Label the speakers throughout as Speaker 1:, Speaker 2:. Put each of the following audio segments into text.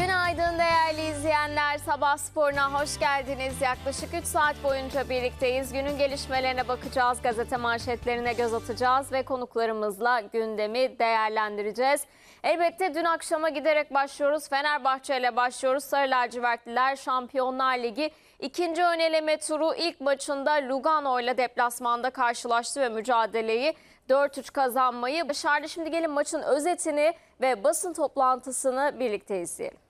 Speaker 1: Günaydın değerli izleyenler. Sabah sporuna hoş geldiniz. Yaklaşık 3 saat boyunca birlikteyiz. Günün gelişmelerine bakacağız, gazete manşetlerine göz atacağız ve konuklarımızla gündemi değerlendireceğiz. Elbette dün akşama giderek başlıyoruz. Fenerbahçe ile başlıyoruz. Sarı lacivertliler Şampiyonlar Ligi ikinci öneleme turu ilk maçında Lugano ile deplasmanda karşılaştı ve mücadeleyi 4-3 kazanmayı başardı. Şimdi gelin maçın özetini ve basın toplantısını birlikte izleyelim.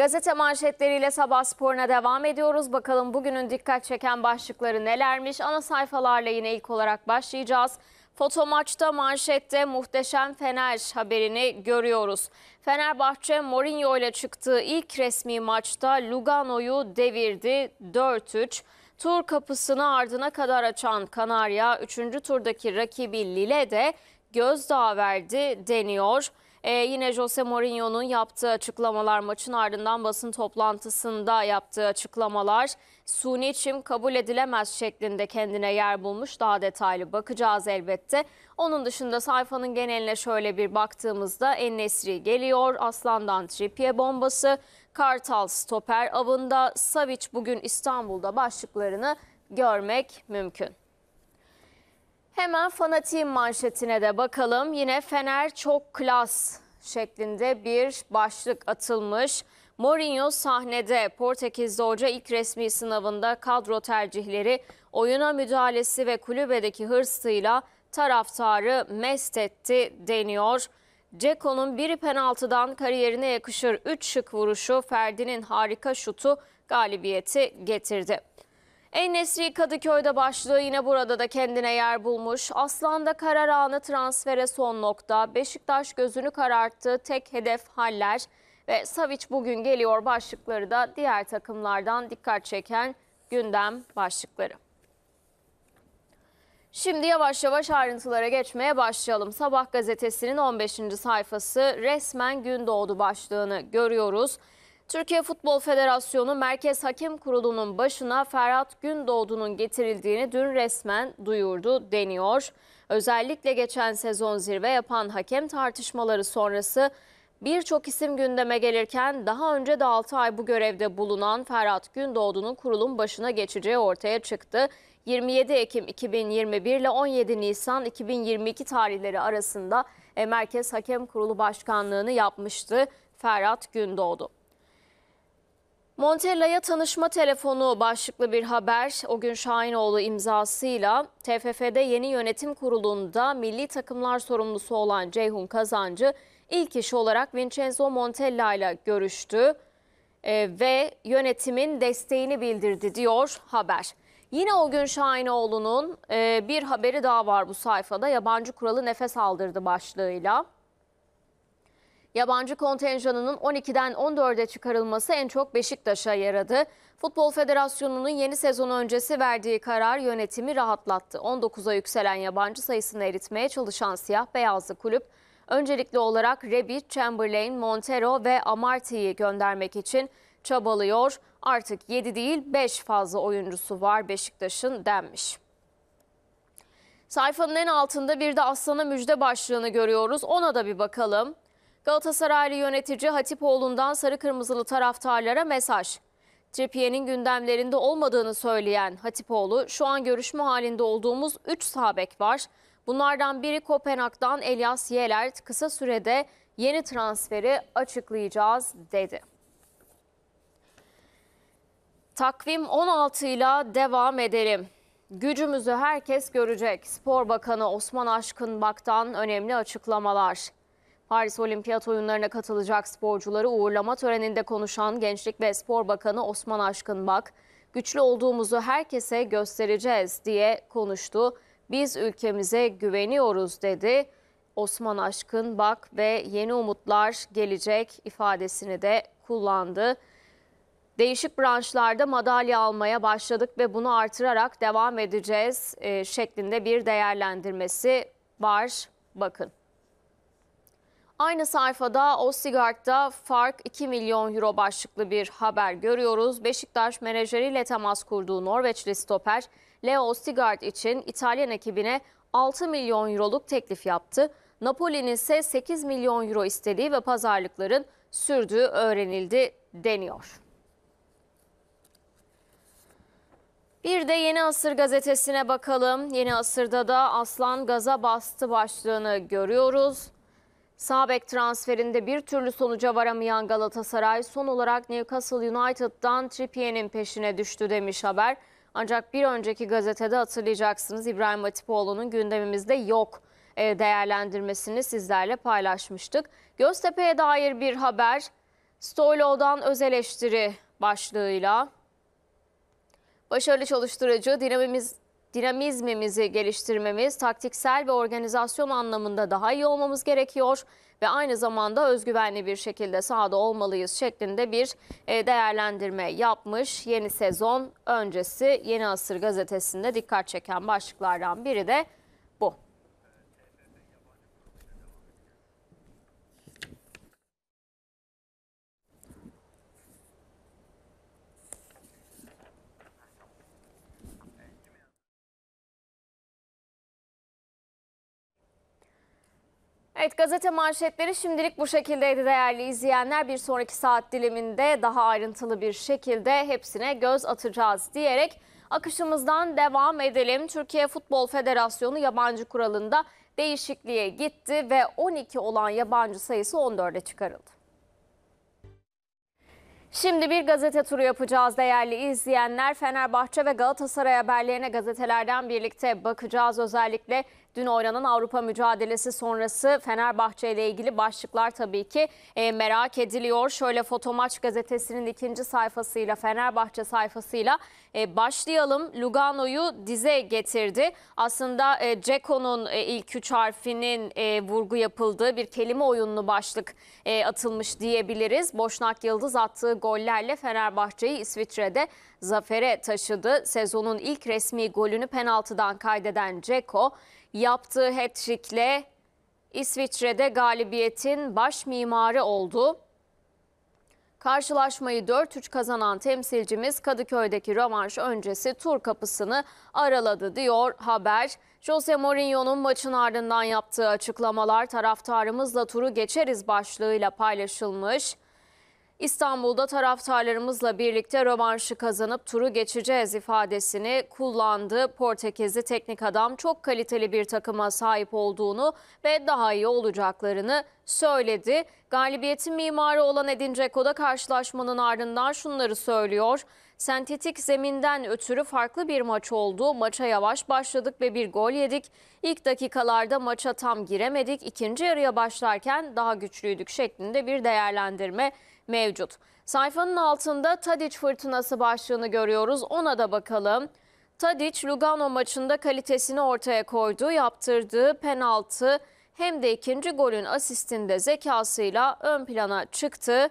Speaker 1: Gazete manşetleriyle sabah sporuna devam ediyoruz. Bakalım bugünün dikkat çeken başlıkları nelermiş? Ana sayfalarla yine ilk olarak başlayacağız. Foto maçta manşette muhteşem Fener haberini görüyoruz. Fenerbahçe Mourinho ile çıktığı ilk resmi maçta Lugano'yu devirdi 4-3. Tur kapısını ardına kadar açan Kanarya 3. turdaki rakibi Lille'de de gözdağı verdi deniyor. Ee, yine Jose Mourinho'nun yaptığı açıklamalar maçın ardından basın toplantısında yaptığı açıklamalar suni içim kabul edilemez şeklinde kendine yer bulmuş. Daha detaylı bakacağız elbette. Onun dışında sayfanın geneline şöyle bir baktığımızda Ennesri geliyor. Aslan'dan Trippier bombası, Kartal stoper avında, Savic bugün İstanbul'da başlıklarını görmek mümkün. Hemen fanatiğin manşetine de bakalım. Yine Fener çok klas şeklinde bir başlık atılmış. Mourinho sahnede Portekizli hoca ilk resmi sınavında kadro tercihleri, oyuna müdahalesi ve kulübedeki hırsıyla taraftarı mest etti deniyor. Ceko'nun biri penaltıdan kariyerine yakışır 3 şık vuruşu, Ferdi'nin harika şutu galibiyeti getirdi. En Nesri Kadıköy'de başlığı yine burada da kendine yer bulmuş. Aslan'da karar anı transfere son nokta. Beşiktaş gözünü kararttı. Tek hedef Haller ve Savic bugün geliyor başlıkları da diğer takımlardan dikkat çeken gündem başlıkları. Şimdi yavaş yavaş ayrıntılara geçmeye başlayalım. Sabah gazetesinin 15. sayfası resmen gün doğdu başlığını görüyoruz. Türkiye Futbol Federasyonu Merkez Hakem Kurulu'nun başına Ferhat Gündoğdu'nun getirildiğini dün resmen duyurdu deniyor. Özellikle geçen sezon zirve yapan hakem tartışmaları sonrası birçok isim gündeme gelirken daha önce de 6 ay bu görevde bulunan Ferhat Gündoğdu'nun kurulun başına geçeceği ortaya çıktı. 27 Ekim 2021 ile 17 Nisan 2022 tarihleri arasında e, Merkez Hakem Kurulu Başkanlığını yapmıştı Ferhat Gündoğdu. Montella'ya tanışma telefonu başlıklı bir haber o gün Şahinoğlu imzasıyla TFF'de yeni yönetim kurulunda milli takımlar sorumlusu olan Ceyhun Kazancı ilk iş olarak Vincenzo Montella ile görüştü e, ve yönetimin desteğini bildirdi diyor haber. Yine o gün Şahinoğlu'nun e, bir haberi daha var bu sayfada yabancı kuralı nefes aldırdı başlığıyla. Yabancı kontenjanının 12'den 14'e çıkarılması en çok Beşiktaş'a yaradı. Futbol Federasyonu'nun yeni sezon öncesi verdiği karar yönetimi rahatlattı. 19'a yükselen yabancı sayısını eritmeye çalışan siyah beyazlı kulüp öncelikli olarak Rebic, Chamberlain, Montero ve Amarty'yi göndermek için çabalıyor. Artık 7 değil 5 fazla oyuncusu var Beşiktaş'ın denmiş. Sayfanın en altında bir de Aslan'a müjde başlığını görüyoruz. Ona da bir bakalım. Galatasaraylı yönetici Hatipoğlu'ndan sarı kırmızılı taraftarlara mesaj. Trippiye'nin gündemlerinde olmadığını söyleyen Hatipoğlu, şu an görüşme halinde olduğumuz 3 sabek var. Bunlardan biri Kopenhag'dan Elias Yelert kısa sürede yeni transferi açıklayacağız dedi. Takvim 16 ile devam edelim. Gücümüzü herkes görecek. Spor Bakanı Osman Aşkın Bak'tan önemli açıklamalar. Paris Olimpiyat oyunlarına katılacak sporcuları uğurlama töreninde konuşan Gençlik ve Spor Bakanı Osman Aşkınbak, güçlü olduğumuzu herkese göstereceğiz diye konuştu. Biz ülkemize güveniyoruz dedi. Osman Aşkın Bak ve yeni umutlar gelecek ifadesini de kullandı. Değişik branşlarda madalya almaya başladık ve bunu artırarak devam edeceğiz e, şeklinde bir değerlendirmesi var. Bakın. Aynı sayfada Ostigart'ta fark 2 milyon euro başlıklı bir haber görüyoruz. Beşiktaş menajeriyle temas kurduğu Norveçli stoper Leo Ostigart için İtalyan ekibine 6 milyon euroluk teklif yaptı. Napoli'nin ise 8 milyon euro istediği ve pazarlıkların sürdüğü öğrenildi deniyor. Bir de Yeni Asır gazetesine bakalım. Yeni Asır'da da Aslan Gaza bastı başlığını görüyoruz. Sabek transferinde bir türlü sonuca varamayan Galatasaray son olarak Newcastle United'dan Trippier'in peşine düştü demiş haber. Ancak bir önceki gazetede hatırlayacaksınız İbrahim Atipoğlu'nun gündemimizde yok e, değerlendirmesini sizlerle paylaşmıştık. Göztepe'ye dair bir haber Stoylo'dan öz eleştiri başlığıyla başarılı çalıştırıcı dinamimiz dinamizmimizi geliştirmemiz, taktiksel ve organizasyon anlamında daha iyi olmamız gerekiyor ve aynı zamanda özgüvenli bir şekilde sahada olmalıyız şeklinde bir e, değerlendirme yapmış. Yeni sezon öncesi Yeni Asır gazetesinde dikkat çeken başlıklardan biri de Evet gazete manşetleri şimdilik bu şekildeydi değerli izleyenler. Bir sonraki saat diliminde daha ayrıntılı bir şekilde hepsine göz atacağız diyerek akışımızdan devam edelim. Türkiye Futbol Federasyonu yabancı kuralında değişikliğe gitti ve 12 olan yabancı sayısı 14'e çıkarıldı. Şimdi bir gazete turu yapacağız değerli izleyenler. Fenerbahçe ve Galatasaray haberlerine gazetelerden birlikte bakacağız. Özellikle Dün oynanan Avrupa mücadelesi sonrası Fenerbahçe ile ilgili başlıklar tabii ki e, merak ediliyor. Şöyle Fotomaç gazetesinin ikinci sayfasıyla Fenerbahçe sayfasıyla e, başlayalım. Lugano'yu dize getirdi. Aslında e, Ceko'nun e, ilk üç harfinin e, vurgu yapıldığı bir kelime oyunlu başlık e, atılmış diyebiliriz. Boşnak Yıldız attığı gollerle Fenerbahçe'yi İsviçre'de zafere taşıdı. Sezonun ilk resmi golünü penaltıdan kaydeden Ceko yaptığı hat-trick'le İsviçre'de galibiyetin baş mimarı oldu. Karşılaşmayı 4-3 kazanan temsilcimiz Kadıköy'deki rövanş öncesi tur kapısını araladı diyor haber. Jose Mourinho'nun maçın ardından yaptığı açıklamalar taraftarımızla turu geçeriz başlığıyla paylaşılmış. İstanbul'da taraftarlarımızla birlikte rövanşı kazanıp turu geçeceğiz ifadesini kullandı. Portekizli teknik adam çok kaliteli bir takıma sahip olduğunu ve daha iyi olacaklarını söyledi. Galibiyetin mimarı olan Edin Dzeko da karşılaşmanın ardından şunları söylüyor. Sentetik zeminden ötürü farklı bir maç oldu. Maça yavaş başladık ve bir gol yedik. İlk dakikalarda maça tam giremedik. İkinci yarıya başlarken daha güçlüydük şeklinde bir değerlendirme mevcut. Sayfanın altında Tadic fırtınası başlığını görüyoruz. Ona da bakalım. Tadic Lugano maçında kalitesini ortaya koydu. Yaptırdığı penaltı hem de ikinci golün asistinde zekasıyla ön plana çıktı.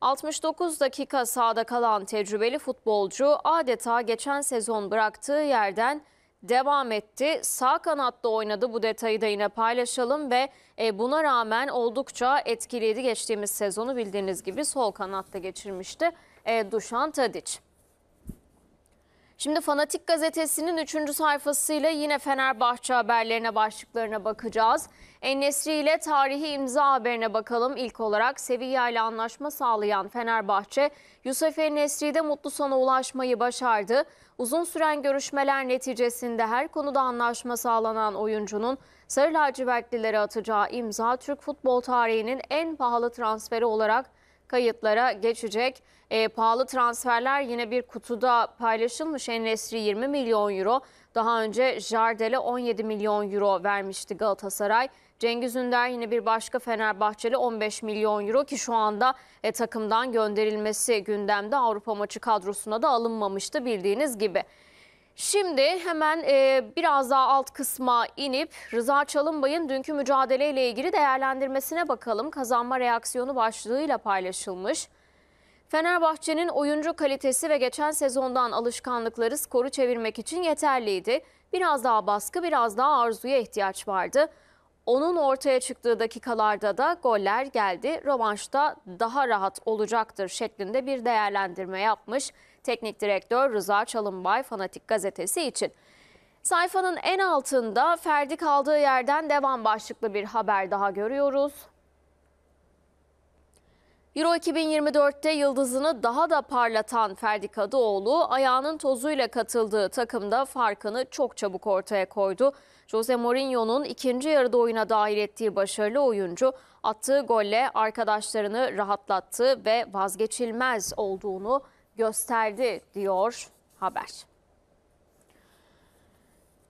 Speaker 1: 69 dakika sahada kalan tecrübeli futbolcu adeta geçen sezon bıraktığı yerden devam etti. Sağ kanatta oynadı bu detayı da yine paylaşalım ve e, buna rağmen oldukça etkiliydi geçtiğimiz sezonu bildiğiniz gibi sol kanatta geçirmişti e, Duşan Tadic. Şimdi Fanatik Gazetesi'nin 3. sayfasıyla yine Fenerbahçe haberlerine başlıklarına bakacağız. Enesri ile tarihi imza haberine bakalım. İlk olarak Sevilla ile anlaşma sağlayan Fenerbahçe, Yusuf Enesri'de mutlu sona ulaşmayı başardı. Uzun süren görüşmeler neticesinde her konuda anlaşma sağlanan oyuncunun Sarı lacivertlilere atacağı imza Türk futbol tarihinin en pahalı transferi olarak kayıtlara geçecek. E, pahalı transferler yine bir kutuda paylaşılmış. Enesri 20 milyon euro. Daha önce Jardel'e 17 milyon euro vermişti Galatasaray. Cengiz Ünder yine bir başka Fenerbahçeli 15 milyon euro ki şu anda e, takımdan gönderilmesi gündemde Avrupa maçı kadrosuna da alınmamıştı bildiğiniz gibi. Şimdi hemen e, biraz daha alt kısma inip Rıza Çalınbay'ın dünkü mücadeleyle ilgili değerlendirmesine bakalım. Kazanma reaksiyonu başlığıyla paylaşılmış. Fenerbahçe'nin oyuncu kalitesi ve geçen sezondan alışkanlıkları skoru çevirmek için yeterliydi. Biraz daha baskı, biraz daha arzuya ihtiyaç vardı. Onun ortaya çıktığı dakikalarda da goller geldi. Rövanşta daha rahat olacaktır şeklinde bir değerlendirme yapmış teknik direktör Rıza Çalınbay Fanatik gazetesi için. Sayfanın en altında Ferdi kaldığı yerden devam başlıklı bir haber daha görüyoruz. Euro 2024'te yıldızını daha da parlatan Ferdi Kadıoğlu ayağının tozuyla katıldığı takımda farkını çok çabuk ortaya koydu. Jose Mourinho'nun ikinci yarıda oyuna dahil ettiği başarılı oyuncu attığı golle arkadaşlarını rahatlattı ve vazgeçilmez olduğunu gösterdi diyor haber.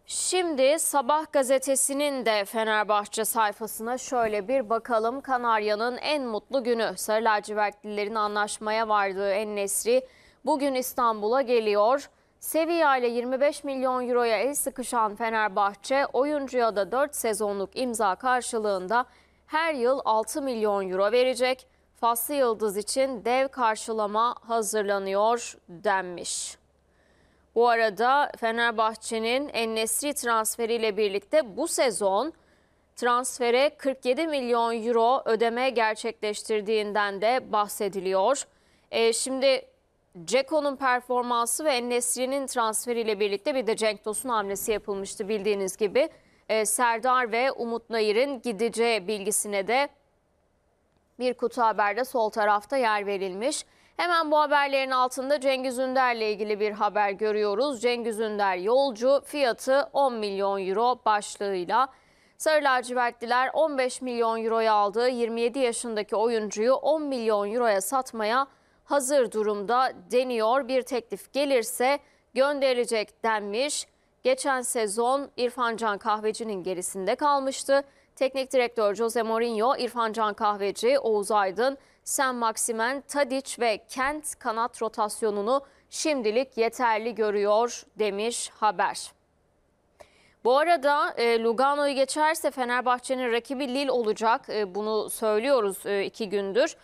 Speaker 1: Şimdi Sabah gazetesinin de Fenerbahçe sayfasına şöyle bir bakalım. Kanarya'nın en mutlu günü. Sarı lacivertlilerin anlaşmaya vardığı En Nesri bugün İstanbul'a geliyor. Sevilla ile 25 milyon euroya el sıkışan Fenerbahçe oyuncuya da 4 sezonluk imza karşılığında her yıl 6 milyon euro verecek. Faslı Yıldız için dev karşılama hazırlanıyor denmiş. Bu arada Fenerbahçe'nin Ennesri transferiyle birlikte bu sezon transfere 47 milyon euro ödeme gerçekleştirdiğinden de bahsediliyor. E, şimdi Ceko'nun performansı ve Ennesri'nin transferiyle birlikte bir de Cenk Tosun hamlesi yapılmıştı bildiğiniz gibi. E, Serdar ve Umut Nayır'ın gideceği bilgisine de bir kutu haberde sol tarafta yer verilmiş. Hemen bu haberlerin altında Cengiz Ünder'le ilgili bir haber görüyoruz. Cengiz Ünder yolcu fiyatı 10 milyon euro başlığıyla Sarı lacivertliler 15 milyon euroya aldığı 27 yaşındaki oyuncuyu 10 milyon euroya satmaya hazır durumda deniyor. Bir teklif gelirse gönderecek denmiş. Geçen sezon İrfan Can Kahveci'nin gerisinde kalmıştı. Teknik direktör Jose Mourinho, İrfan Can Kahveci, Oğuz Aydın sen Maksimen, Tadic ve Kent kanat rotasyonunu şimdilik yeterli görüyor demiş haber. Bu arada e, Lugano'yu geçerse Fenerbahçe'nin rakibi Lille olacak. E, bunu söylüyoruz e, iki gündür.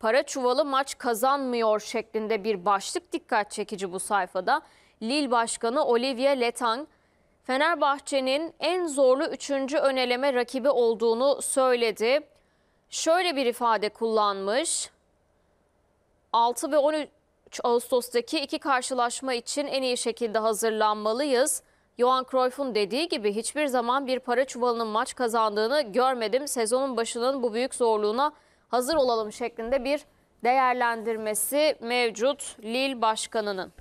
Speaker 1: Para çuvalı maç kazanmıyor şeklinde bir başlık dikkat çekici bu sayfada. Lille Başkanı Olivia Letang, Fenerbahçe'nin en zorlu üçüncü öneleme rakibi olduğunu söyledi şöyle bir ifade kullanmış. 6 ve 13 Ağustos'taki iki karşılaşma için en iyi şekilde hazırlanmalıyız. Johan Cruyff'un dediği gibi hiçbir zaman bir para çuvalının maç kazandığını görmedim. Sezonun başının bu büyük zorluğuna hazır olalım şeklinde bir değerlendirmesi mevcut Lille Başkanı'nın.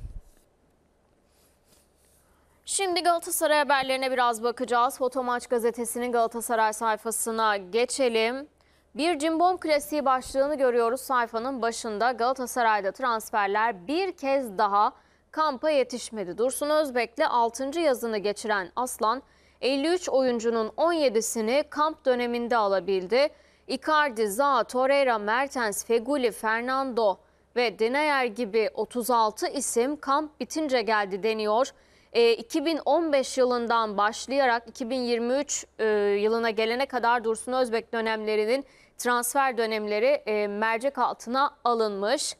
Speaker 1: Şimdi Galatasaray haberlerine biraz bakacağız. Foto Maç gazetesinin Galatasaray sayfasına geçelim. Bir cimbom klasiği başlığını görüyoruz sayfanın başında. Galatasaray'da transferler bir kez daha kampa yetişmedi. Dursun Özbek'le 6. yazını geçiren Aslan 53 oyuncunun 17'sini kamp döneminde alabildi. Icardi, Zaha, Torreira, Mertens, Feguli, Fernando ve Denayer gibi 36 isim kamp bitince geldi deniyor. E, 2015 yılından başlayarak 2023 e, yılına gelene kadar Dursun Özbek dönemlerinin transfer dönemleri e, mercek altına alınmış.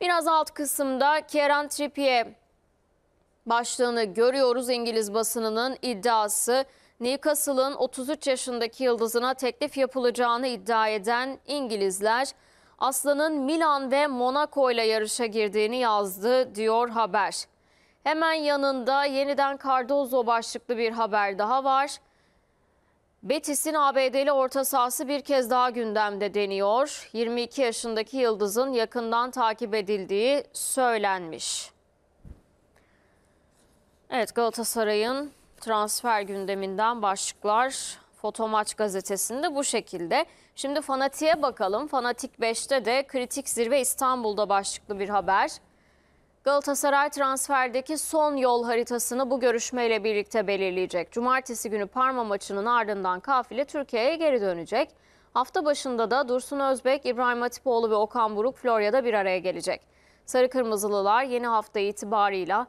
Speaker 1: Biraz alt kısımda Kieran Trippier başlığını görüyoruz İngiliz basınının iddiası. Newcastle'ın 33 yaşındaki yıldızına teklif yapılacağını iddia eden İngilizler Aslan'ın Milan ve Monaco ile yarışa girdiğini yazdı diyor haber. Hemen yanında yeniden Cardozo başlıklı bir haber daha var. Betis'in ABD'li orta sahası bir kez daha gündemde deniyor. 22 yaşındaki Yıldız'ın yakından takip edildiği söylenmiş. Evet Galatasaray'ın transfer gündeminden başlıklar Fotomaç gazetesinde bu şekilde. Şimdi Fanatik'e bakalım. Fanatik 5'te de kritik zirve İstanbul'da başlıklı bir haber. Galatasaray transferdeki son yol haritasını bu görüşmeyle birlikte belirleyecek. Cumartesi günü Parma maçının ardından kafile Türkiye'ye geri dönecek. Hafta başında da Dursun Özbek, İbrahim Atipoğlu ve Okan Buruk Florya'da bir araya gelecek. Sarı Kırmızılılar yeni hafta itibarıyla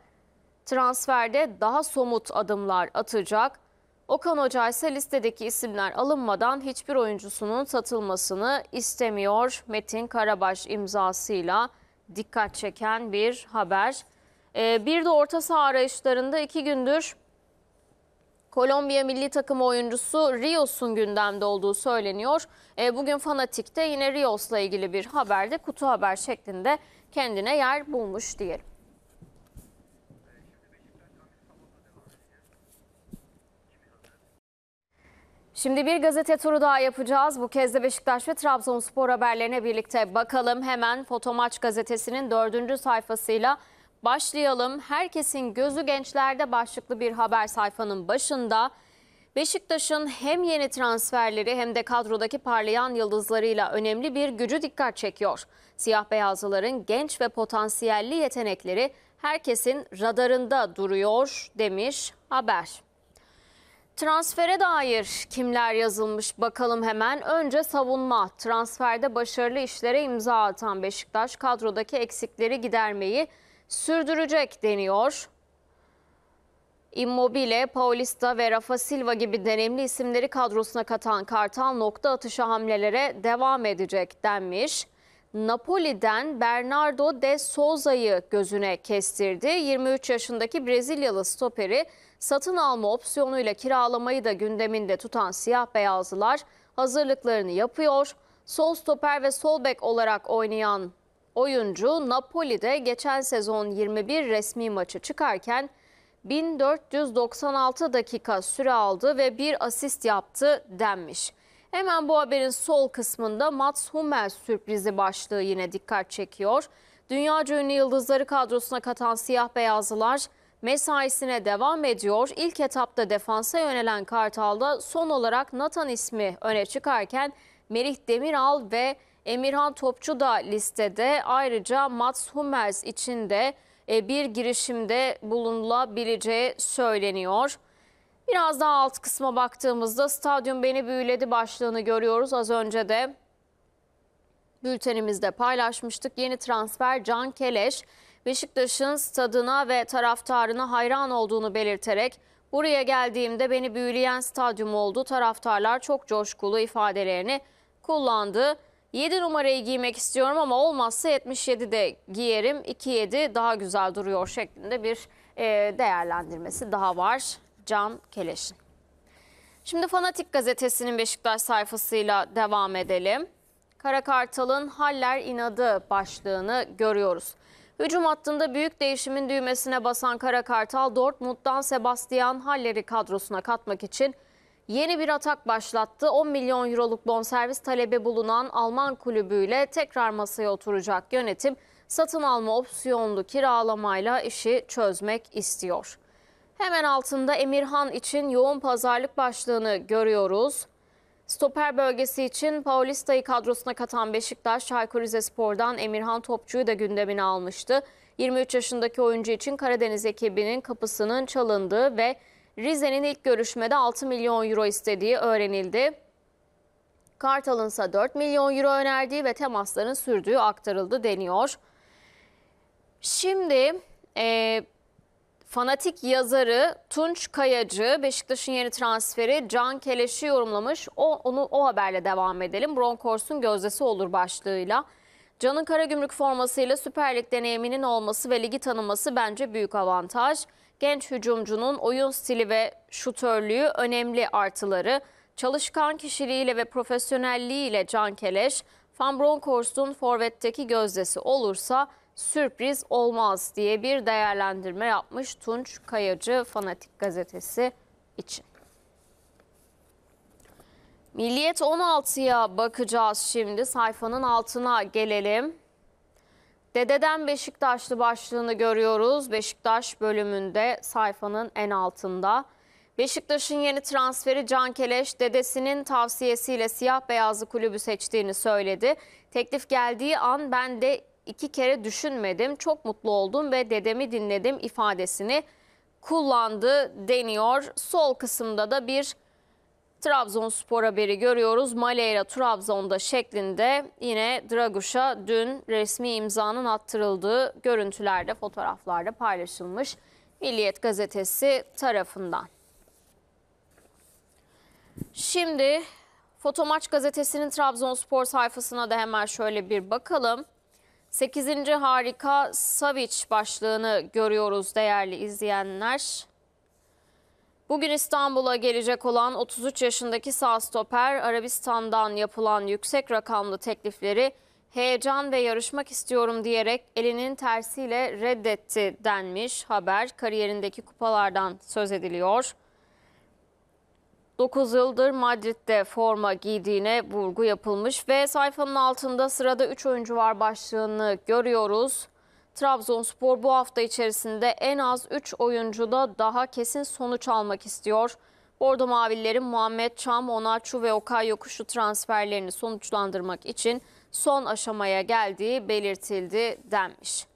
Speaker 1: transferde daha somut adımlar atacak. Okan Hoca ise listedeki isimler alınmadan hiçbir oyuncusunun satılmasını istemiyor. Metin Karabaş imzasıyla dikkat çeken bir haber. Ee, bir de orta saha arayışlarında iki gündür Kolombiya milli takım oyuncusu Rios'un gündemde olduğu söyleniyor. E, bugün Fanatik'te yine Rios'la ilgili bir haberde kutu haber şeklinde kendine yer bulmuş diyelim. Şimdi bir gazete turu daha yapacağız. Bu kez de Beşiktaş ve Trabzonspor haberlerine birlikte bakalım. Hemen Fotomaç gazetesinin dördüncü sayfasıyla başlayalım. Herkesin gözü gençlerde başlıklı bir haber sayfanın başında. Beşiktaş'ın hem yeni transferleri hem de kadrodaki parlayan yıldızlarıyla önemli bir gücü dikkat çekiyor. Siyah beyazlıların genç ve potansiyelli yetenekleri herkesin radarında duruyor demiş haber. Transfere dair kimler yazılmış bakalım hemen. Önce savunma. Transferde başarılı işlere imza atan Beşiktaş kadrodaki eksikleri gidermeyi sürdürecek deniyor. Immobile, Paulista ve Rafa Silva gibi deneyimli isimleri kadrosuna katan Kartal nokta atışı hamlelere devam edecek denmiş. Napoli'den Bernardo de Souza'yı gözüne kestirdi. 23 yaşındaki Brezilyalı stoperi satın alma opsiyonuyla kiralamayı da gündeminde tutan siyah beyazlılar hazırlıklarını yapıyor. Sol stoper ve sol bek olarak oynayan oyuncu Napoli'de geçen sezon 21 resmi maçı çıkarken 1496 dakika süre aldı ve bir asist yaptı denmiş. Hemen bu haberin sol kısmında Mats Hummels sürprizi başlığı yine dikkat çekiyor. Dünyaca ünlü yıldızları kadrosuna katan siyah beyazlılar mesaisine devam ediyor. İlk etapta defansa yönelen Kartal'da son olarak Nathan ismi öne çıkarken Merih Demiral ve Emirhan Topçu da listede. Ayrıca Mats Hummels için de e, bir girişimde bulunulabileceği söyleniyor. Biraz daha alt kısma baktığımızda stadyum beni büyüledi başlığını görüyoruz. Az önce de bültenimizde paylaşmıştık. Yeni transfer Can Keleş Beşiktaş'ın stadına ve taraftarına hayran olduğunu belirterek buraya geldiğimde beni büyüleyen stadyum oldu. Taraftarlar çok coşkulu ifadelerini kullandı. 7 numarayı giymek istiyorum ama olmazsa 77 de giyerim. 2-7 daha güzel duruyor şeklinde bir e, değerlendirmesi daha var Can Keleş'in. Şimdi Fanatik Gazetesi'nin Beşiktaş sayfasıyla devam edelim. Karakartal'ın Haller inadı başlığını görüyoruz. Hücum hattında büyük değişimin düğmesine basan Kara Kartal, Dortmund'dan Sebastian Haller'i kadrosuna katmak için yeni bir atak başlattı. 10 milyon euroluk bonservis talebi bulunan Alman kulübüyle tekrar masaya oturacak yönetim, satın alma opsiyonlu kiralamayla işi çözmek istiyor. Hemen altında Emirhan için yoğun pazarlık başlığını görüyoruz. Stoper bölgesi için Paulista'yı kadrosuna katan Beşiktaş, Çaykur Rizespor'dan Emirhan Topçu'yu da gündemine almıştı. 23 yaşındaki oyuncu için Karadeniz ekibinin kapısının çalındığı ve Rize'nin ilk görüşmede 6 milyon euro istediği öğrenildi. Kartal'ın ise 4 milyon euro önerdiği ve temasların sürdüğü aktarıldı deniyor. Şimdi e, Fanatik yazarı Tunç Kayacı Beşiktaş'ın yeni transferi Can Keleş'i yorumlamış. O, onu o haberle devam edelim. Bronkors'un gözdesi olur başlığıyla. Can'ın Karagümrük formasıyla Süper Lig deneyiminin olması ve ligi tanıması bence büyük avantaj. Genç hücumcunun oyun stili ve şutörlüğü önemli artıları. Çalışkan kişiliğiyle ve profesyonelliğiyle Can Keleş, Van Bronckhorst'un forvetteki gözdesi olursa sürpriz olmaz diye bir değerlendirme yapmış Tunç Kayacı Fanatik Gazetesi için. Milliyet 16'ya bakacağız şimdi. Sayfanın altına gelelim. Dededen Beşiktaşlı başlığını görüyoruz. Beşiktaş bölümünde sayfanın en altında. Beşiktaş'ın yeni transferi Can Keleş dedesinin tavsiyesiyle siyah beyazlı kulübü seçtiğini söyledi. Teklif geldiği an ben de iki kere düşünmedim, çok mutlu oldum ve dedemi dinledim ifadesini kullandı deniyor. Sol kısımda da bir Trabzonspor haberi görüyoruz. Maleyra Trabzon'da şeklinde yine Draguş'a dün resmi imzanın attırıldığı görüntülerde, fotoğraflarda paylaşılmış Milliyet gazetesi tarafından. Şimdi Fotomaç gazetesinin Trabzonspor sayfasına da hemen şöyle bir bakalım. 8. Harika Savic başlığını görüyoruz değerli izleyenler. Bugün İstanbul'a gelecek olan 33 yaşındaki sağ stoper Arabistan'dan yapılan yüksek rakamlı teklifleri heyecan ve yarışmak istiyorum diyerek elinin tersiyle reddetti denmiş haber kariyerindeki kupalardan söz ediliyor. 9 yıldır Madrid'de forma giydiğine vurgu yapılmış ve sayfanın altında sırada 3 oyuncu var başlığını görüyoruz. Trabzonspor bu hafta içerisinde en az 3 oyuncuda daha kesin sonuç almak istiyor. Bordo Mavililerin Muhammed Çam, Onarçu ve Okay Yokuşu transferlerini sonuçlandırmak için son aşamaya geldiği belirtildi denmiş.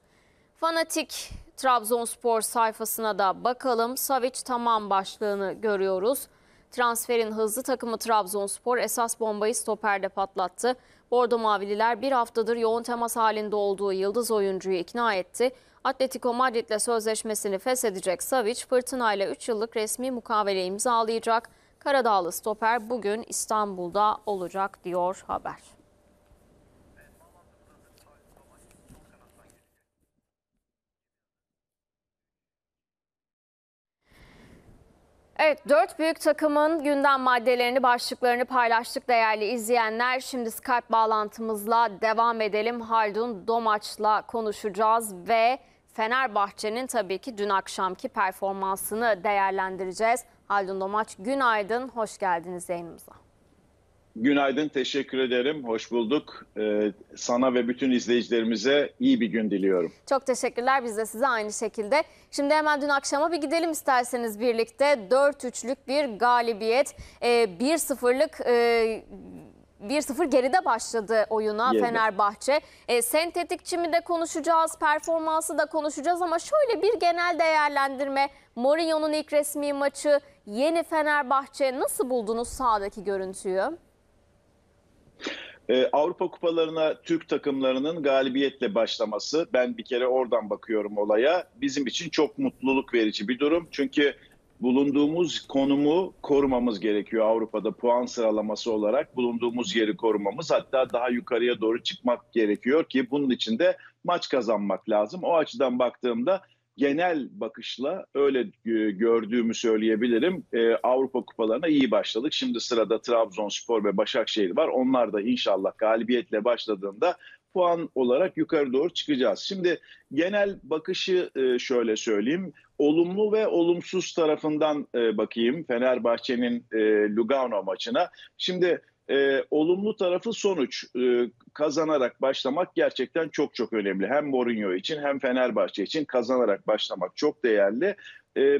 Speaker 1: Fanatik Trabzonspor sayfasına da bakalım. Savic tamam başlığını görüyoruz. Transferin hızlı takımı Trabzonspor esas bombayı stoperde patlattı. Bordo Mavililer bir haftadır yoğun temas halinde olduğu yıldız oyuncuyu ikna etti. Atletico Madrid'le sözleşmesini feshedecek Savic, fırtınayla ile 3 yıllık resmi mukavele imzalayacak. Karadağlı stoper bugün İstanbul'da olacak diyor haber. Evet dört büyük takımın gündem maddelerini başlıklarını paylaştık değerli izleyenler. Şimdi Skype bağlantımızla devam edelim. Haldun Domaç'la konuşacağız ve Fenerbahçe'nin tabii ki dün akşamki performansını değerlendireceğiz. Haldun Domaç günaydın, hoş geldiniz yayınımıza.
Speaker 2: Günaydın, teşekkür ederim. Hoş bulduk. Ee, sana ve bütün izleyicilerimize iyi bir gün diliyorum.
Speaker 1: Çok teşekkürler. Biz de size aynı şekilde. Şimdi hemen dün akşama bir gidelim isterseniz birlikte. 4-3'lük bir galibiyet, ee, 1-0'lık... E, 1-0 geride başladı oyuna Geride. Fenerbahçe. E, ee, sentetik de konuşacağız, performansı da konuşacağız ama şöyle bir genel değerlendirme. Mourinho'nun ilk resmi maçı, yeni Fenerbahçe nasıl buldunuz sahadaki görüntüyü?
Speaker 2: Ee, Avrupa kupalarına Türk takımlarının galibiyetle başlaması ben bir kere oradan bakıyorum olaya. Bizim için çok mutluluk verici bir durum. Çünkü bulunduğumuz konumu korumamız gerekiyor Avrupa'da puan sıralaması olarak bulunduğumuz yeri korumamız hatta daha yukarıya doğru çıkmak gerekiyor ki bunun için de maç kazanmak lazım. O açıdan baktığımda genel bakışla öyle e, gördüğümü söyleyebilirim. E, Avrupa kupalarına iyi başladık. Şimdi sırada Trabzonspor ve Başakşehir var. Onlar da inşallah galibiyetle başladığında puan olarak yukarı doğru çıkacağız. Şimdi genel bakışı e, şöyle söyleyeyim. Olumlu ve olumsuz tarafından bakayım Fenerbahçe'nin Lugano maçına. Şimdi e, olumlu tarafı sonuç e, kazanarak başlamak gerçekten çok çok önemli. Hem Mourinho için hem Fenerbahçe için kazanarak başlamak çok değerli. E,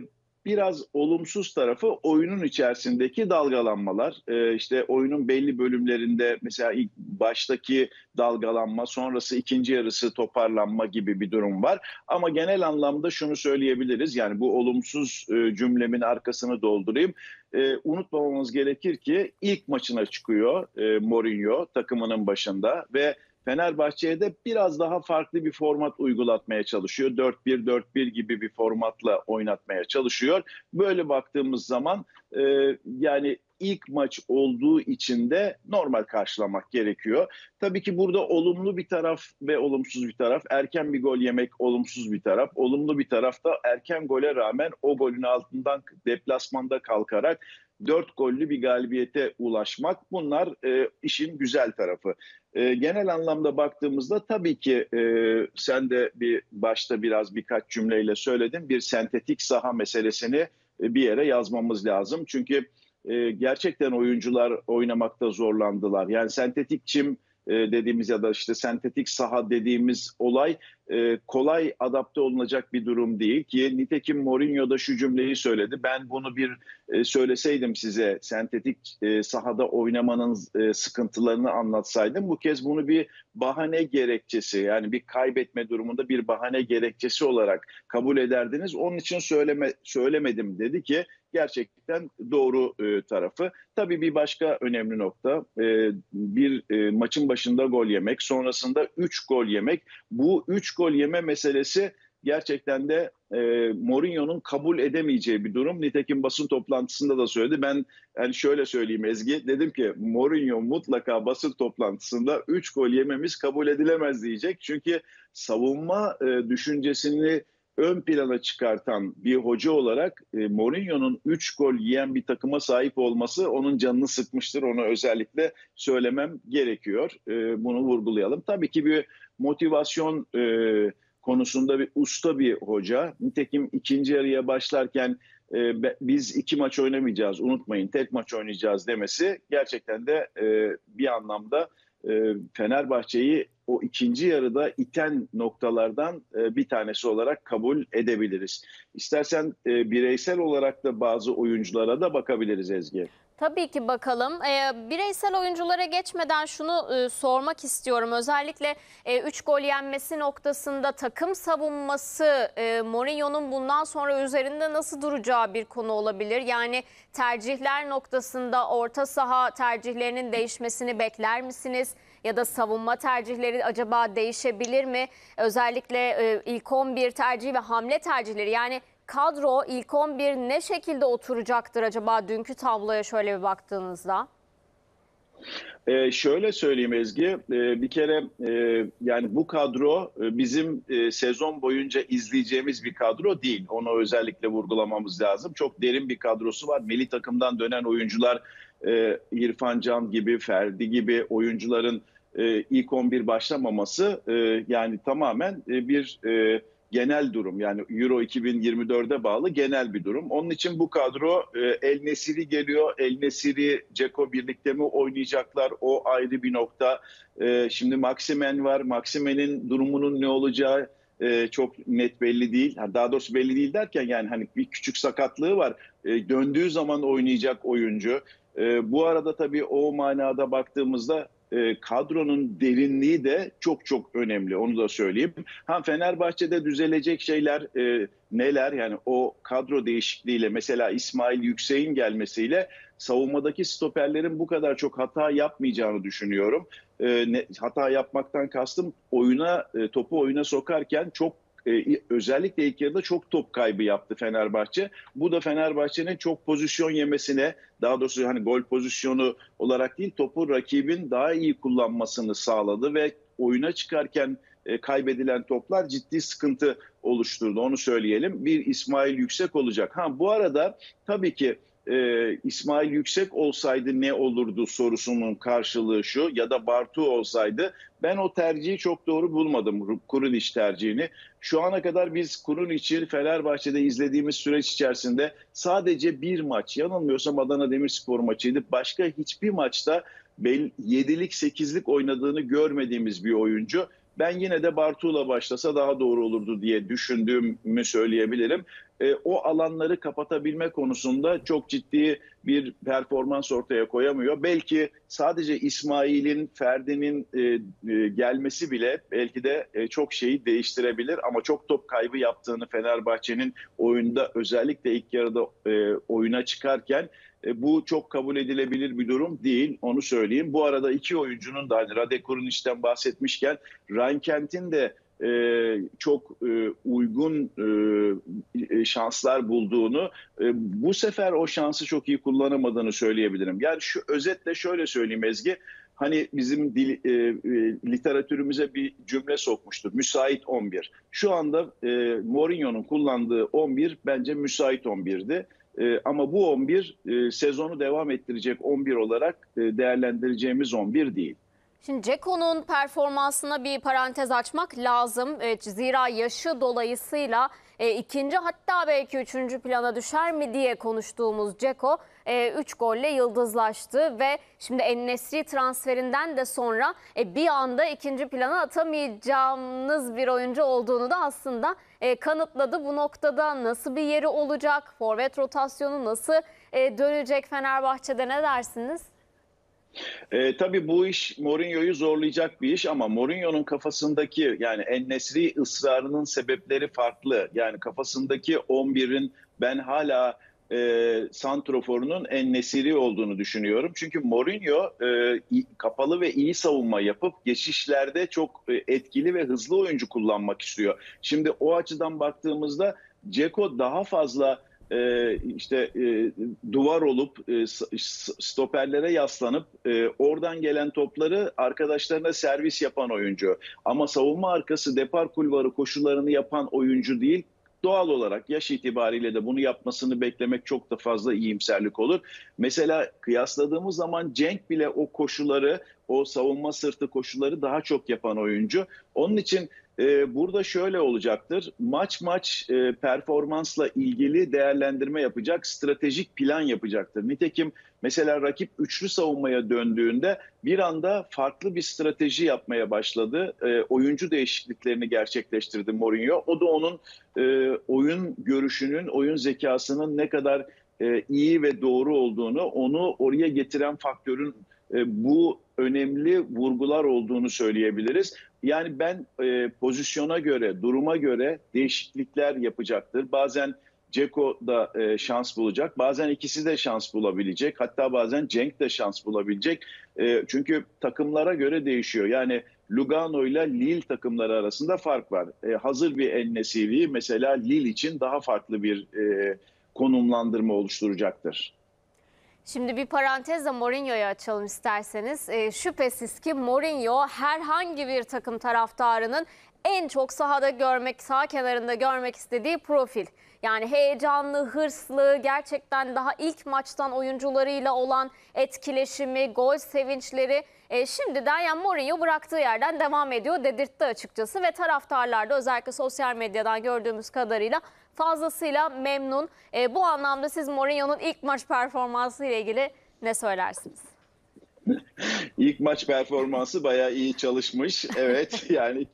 Speaker 2: biraz olumsuz tarafı oyunun içerisindeki dalgalanmalar. Ee, işte oyunun belli bölümlerinde mesela ilk baştaki dalgalanma, sonrası ikinci yarısı toparlanma gibi bir durum var. Ama genel anlamda şunu söyleyebiliriz. Yani bu olumsuz e, cümlemin arkasını doldurayım. E, unutmamamız gerekir ki ilk maçına çıkıyor e, Mourinho takımının başında ve Fenerbahçe'ye de biraz daha farklı bir format uygulatmaya çalışıyor. 4-1-4-1 gibi bir formatla oynatmaya çalışıyor. Böyle baktığımız zaman e, yani ilk maç olduğu için de normal karşılamak gerekiyor. Tabii ki burada olumlu bir taraf ve olumsuz bir taraf. Erken bir gol yemek olumsuz bir taraf. Olumlu bir tarafta erken gole rağmen o golün altından deplasmanda kalkarak 4 gollü bir galibiyete ulaşmak bunlar e, işin güzel tarafı. E, genel anlamda baktığımızda tabii ki e, sen de bir başta biraz birkaç cümleyle söyledin bir sentetik saha meselesini e, bir yere yazmamız lazım. Çünkü e, gerçekten oyuncular oynamakta zorlandılar. Yani sentetik çim e, dediğimiz ya da işte sentetik saha dediğimiz olay e, kolay adapte olunacak bir durum değil ki nitekim Mourinho da şu cümleyi söyledi. Ben bunu bir e, söyleseydim size sentetik e, sahada oynamanın e, sıkıntılarını anlatsaydım bu kez bunu bir bahane gerekçesi yani bir kaybetme durumunda bir bahane gerekçesi olarak kabul ederdiniz. Onun için söyleme söylemedim dedi ki gerçekten doğru e, tarafı. Tabii bir başka önemli nokta e, bir e, maçın başında gol yemek, sonrasında 3 gol yemek. Bu 3 gol yeme meselesi gerçekten de e, Mourinho'nun kabul edemeyeceği bir durum. Nitekim basın toplantısında da söyledi. Ben yani şöyle söyleyeyim Ezgi. Dedim ki Mourinho mutlaka basın toplantısında 3 gol yememiz kabul edilemez diyecek. Çünkü savunma e, düşüncesini ön plana çıkartan bir hoca olarak e, Mourinho'nun 3 gol yiyen bir takıma sahip olması onun canını sıkmıştır. Onu özellikle söylemem gerekiyor. E, bunu vurgulayalım. Tabii ki bir motivasyon e, konusunda bir usta bir hoca. Nitekim ikinci yarıya başlarken e, biz iki maç oynamayacağız unutmayın tek maç oynayacağız demesi gerçekten de e, bir anlamda e, Fenerbahçe'yi o ikinci yarıda iten noktalardan e, bir tanesi olarak kabul edebiliriz. İstersen e, bireysel olarak da bazı oyunculara da bakabiliriz Ezgi.
Speaker 1: Tabii ki bakalım. E, bireysel oyunculara geçmeden şunu e, sormak istiyorum. Özellikle 3 e, gol yenmesi noktasında takım savunması e, Mourinho'nun bundan sonra üzerinde nasıl duracağı bir konu olabilir. Yani tercihler noktasında orta saha tercihlerinin değişmesini bekler misiniz? Ya da savunma tercihleri acaba değişebilir mi? Özellikle e, ilk 11 tercihi ve hamle tercihleri yani kadro ilk 11 ne şekilde oturacaktır acaba dünkü tabloya şöyle bir baktığınızda?
Speaker 2: Ee, şöyle söyleyeyim Ezgi, ee, bir kere e, yani bu kadro e, bizim e, sezon boyunca izleyeceğimiz bir kadro değil. Onu özellikle vurgulamamız lazım. Çok derin bir kadrosu var. Milli takımdan dönen oyuncular e, İrfan Can gibi, Ferdi gibi oyuncuların e, ilk 11 başlamaması e, yani tamamen e, bir... E, genel durum yani Euro 2024'e bağlı genel bir durum. Onun için bu kadro e, El Nesiri geliyor. El Nesiri, Ceko birlikte mi oynayacaklar? O ayrı bir nokta. E, şimdi Maximen var. Maximen'in durumunun ne olacağı e, çok net belli değil. Daha doğrusu belli değil derken yani hani bir küçük sakatlığı var. Döndüğü zaman oynayacak oyuncu. Bu arada tabii o manada baktığımızda e, kadronun derinliği de çok çok önemli. Onu da söyleyeyim. Ha Fenerbahçe'de düzelecek şeyler e, neler? Yani o kadro değişikliğiyle mesela İsmail Yüksek'in gelmesiyle savunmadaki stoperlerin bu kadar çok hata yapmayacağını düşünüyorum. E, ne, hata yapmaktan kastım oyuna e, topu oyuna sokarken çok e, özellikle ilk yarıda çok top kaybı yaptı Fenerbahçe. Bu da Fenerbahçe'nin çok pozisyon yemesine daha doğrusu hani gol pozisyonu olarak değil topu rakibin daha iyi kullanmasını sağladı ve oyuna çıkarken e, kaybedilen toplar ciddi sıkıntı oluşturdu. Onu söyleyelim. Bir İsmail Yüksek olacak. Ha bu arada tabii ki e, İsmail Yüksek olsaydı ne olurdu sorusunun karşılığı şu ya da Bartu olsaydı ben o tercihi çok doğru bulmadım Kurun Kurunic tercihini. Şu ana kadar biz Kurun Kurunic'i Fenerbahçe'de izlediğimiz süreç içerisinde sadece bir maç yanılmıyorsam Adana Demirspor maçıydı. Başka hiçbir maçta 7'lik 8'lik oynadığını görmediğimiz bir oyuncu. Ben yine de Bartu'la başlasa daha doğru olurdu diye düşündüğümü söyleyebilirim e, o alanları kapatabilme konusunda çok ciddi bir performans ortaya koyamıyor. Belki sadece İsmail'in, Ferdi'nin e, e, gelmesi bile belki de e, çok şeyi değiştirebilir ama çok top kaybı yaptığını Fenerbahçe'nin oyunda özellikle ilk yarıda e, oyuna çıkarken e, bu çok kabul edilebilir bir durum değil onu söyleyeyim. Bu arada iki oyuncunun da hani Radekur'un işten bahsetmişken Rankent'in de e, çok e, uygun e, e, şanslar bulduğunu, e, bu sefer o şansı çok iyi kullanamadığını söyleyebilirim. Yani şu özetle şöyle söyleyeyim Ezgi, hani bizim dil, e, e, literatürümüze bir cümle sokmuştur, Müsait 11. Şu anda e, Mourinho'nun kullandığı 11 bence müsait 11'di. E, ama bu 11 sezonu devam ettirecek 11 olarak değerlendireceğimiz 11 değil.
Speaker 1: Şimdi Ceko'nun performansına bir parantez açmak lazım. E, zira yaşı dolayısıyla e, ikinci hatta belki üçüncü plana düşer mi diye konuştuğumuz Ceko 3 e, golle yıldızlaştı ve şimdi Ennesri transferinden de sonra e, bir anda ikinci plana atamayacağınız bir oyuncu olduğunu da aslında e, kanıtladı. Bu noktada nasıl bir yeri olacak, forvet rotasyonu nasıl e, dönecek Fenerbahçe'de ne dersiniz?
Speaker 2: E, tabii bu iş Mourinho'yu zorlayacak bir iş ama Mourinho'nun kafasındaki yani Ennesri ısrarının sebepleri farklı. Yani kafasındaki 11'in ben hala e, santroforunun Ennesiri olduğunu düşünüyorum. Çünkü Mourinho e, kapalı ve iyi savunma yapıp geçişlerde çok e, etkili ve hızlı oyuncu kullanmak istiyor. Şimdi o açıdan baktığımızda Ceko daha fazla e, işte e, duvar olup e, stoperlere yaslanıp e, oradan gelen topları arkadaşlarına servis yapan oyuncu. Ama savunma arkası depar kulvarı koşularını yapan oyuncu değil. Doğal olarak yaş itibariyle de bunu yapmasını beklemek çok da fazla iyimserlik olur. Mesela kıyasladığımız zaman Cenk bile o koşuları, o savunma sırtı koşuları daha çok yapan oyuncu. Onun için ee, burada şöyle olacaktır. Maç maç e, performansla ilgili değerlendirme yapacak, stratejik plan yapacaktır. Nitekim mesela rakip üçlü savunmaya döndüğünde bir anda farklı bir strateji yapmaya başladı. E, oyuncu değişikliklerini gerçekleştirdi Mourinho. O da onun e, oyun görüşünün, oyun zekasının ne kadar iyi ve doğru olduğunu, onu oraya getiren faktörün bu önemli vurgular olduğunu söyleyebiliriz. Yani ben e, pozisyona göre, duruma göre değişiklikler yapacaktır. Bazen Ceko da e, şans bulacak. Bazen ikisi de şans bulabilecek. Hatta bazen Cenk de şans bulabilecek. E, çünkü takımlara göre değişiyor. Yani Lugano ile Lille takımları arasında fark var. E, hazır bir ennesiliği mesela Lille için daha farklı bir e, konumlandırma oluşturacaktır.
Speaker 1: Şimdi bir parantezle Mourinho'ya açalım isterseniz. E, şüphesiz ki Mourinho herhangi bir takım taraftarının en çok sahada görmek, sağ kenarında görmek istediği profil. Yani heyecanlı, hırslı, gerçekten daha ilk maçtan oyuncularıyla olan etkileşimi, gol sevinçleri e, şimdiden yani Mourinho bıraktığı yerden devam ediyor dedirtti açıkçası ve taraftarlar da özellikle sosyal medyadan gördüğümüz kadarıyla fazlasıyla memnun. E, bu anlamda siz Mourinho'nun ilk maç performansı ile ilgili ne söylersiniz?
Speaker 2: İlk maç performansı bayağı iyi çalışmış. Evet yani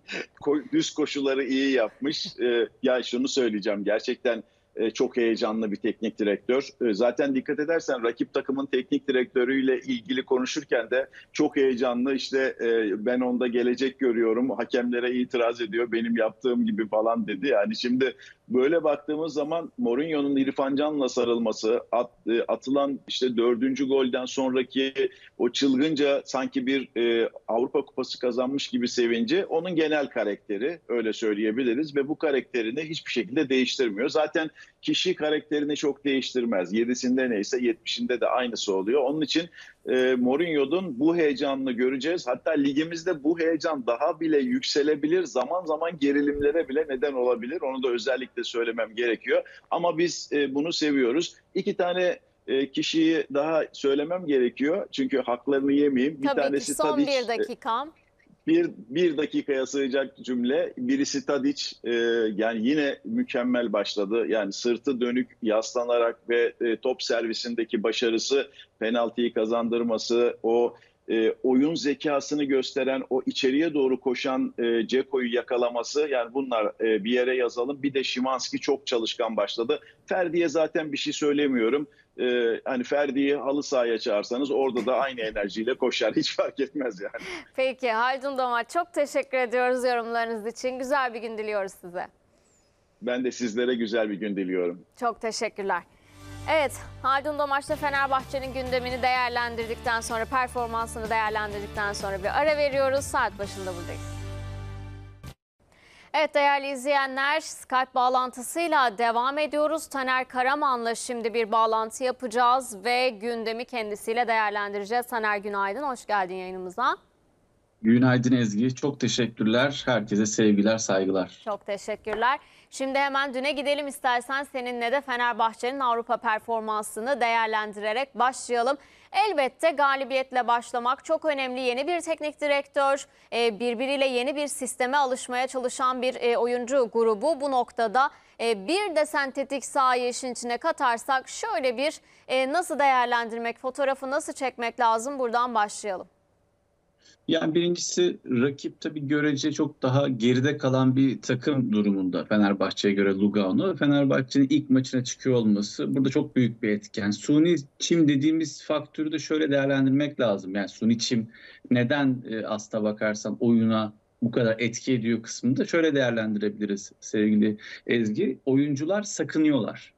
Speaker 2: düz koşuları iyi yapmış. Ee, ya şunu söyleyeceğim gerçekten e, çok heyecanlı bir teknik direktör. E, zaten dikkat edersen rakip takımın teknik direktörüyle ilgili konuşurken de çok heyecanlı işte e, ben onda gelecek görüyorum. Hakemlere itiraz ediyor benim yaptığım gibi falan dedi. Yani şimdi Böyle baktığımız zaman Mourinho'nun İrfan Can'la sarılması, at, e, atılan işte dördüncü golden sonraki o çılgınca sanki bir e, Avrupa Kupası kazanmış gibi sevinci onun genel karakteri öyle söyleyebiliriz ve bu karakterini hiçbir şekilde değiştirmiyor. Zaten kişi karakterini çok değiştirmez. Yedisinde neyse yetmişinde de aynısı oluyor. Onun için e, Mourinho'nun bu heyecanını göreceğiz. Hatta ligimizde bu heyecan daha bile yükselebilir. Zaman zaman gerilimlere bile neden olabilir. Onu da özellikle söylemem gerekiyor. Ama biz e, bunu seviyoruz. İki tane e, kişiyi daha söylemem gerekiyor. Çünkü haklarını yemeyeyim. Bir Tabii tanesi ki son tabii, bir e,
Speaker 1: dakikam
Speaker 2: bir, bir dakikaya sığacak cümle. Birisi Tadic e, yani yine mükemmel başladı. Yani sırtı dönük yaslanarak ve e, top servisindeki başarısı penaltıyı kazandırması o e, oyun zekasını gösteren o içeriye doğru koşan e, Ceko'yu yakalaması yani bunlar e, bir yere yazalım. Bir de Şimanski çok çalışkan başladı. Ferdi'ye zaten bir şey söylemiyorum. E, hani Ferdi'yi halı sahaya çağırsanız orada da aynı enerjiyle koşar. Hiç fark etmez yani.
Speaker 1: Peki Haldun Domat çok teşekkür ediyoruz yorumlarınız için. Güzel bir gün diliyoruz size.
Speaker 2: Ben de sizlere güzel bir gün diliyorum.
Speaker 1: Çok teşekkürler. Evet, Haldun Domaç'ta Fenerbahçe'nin gündemini değerlendirdikten sonra, performansını değerlendirdikten sonra bir ara veriyoruz. Saat başında buradayız. Evet değerli izleyenler Skype bağlantısıyla devam ediyoruz. Taner Karaman'la şimdi bir bağlantı yapacağız ve gündemi kendisiyle değerlendireceğiz. Taner günaydın, hoş geldin yayınımıza.
Speaker 3: Günaydın Ezgi, çok teşekkürler. Herkese sevgiler, saygılar.
Speaker 1: Çok teşekkürler. Şimdi hemen düne gidelim istersen seninle de Fenerbahçe'nin Avrupa performansını değerlendirerek başlayalım. Elbette galibiyetle başlamak çok önemli. Yeni bir teknik direktör, e, birbiriyle yeni bir sisteme alışmaya çalışan bir e, oyuncu grubu bu noktada e, bir de sentetik sahayı işin içine katarsak şöyle bir nasıl değerlendirmek, fotoğrafı nasıl çekmek lazım buradan başlayalım.
Speaker 3: Yani birincisi rakip tabii görece çok daha geride kalan bir takım durumunda Fenerbahçe'ye göre Lugano. Fenerbahçe'nin ilk maçına çıkıyor olması burada çok büyük bir etken. Suni çim dediğimiz faktörü de şöyle değerlendirmek lazım. Yani suni çim neden e, asla bakarsan oyuna bu kadar etki ediyor kısmında şöyle değerlendirebiliriz sevgili Ezgi. Oyuncular sakınıyorlar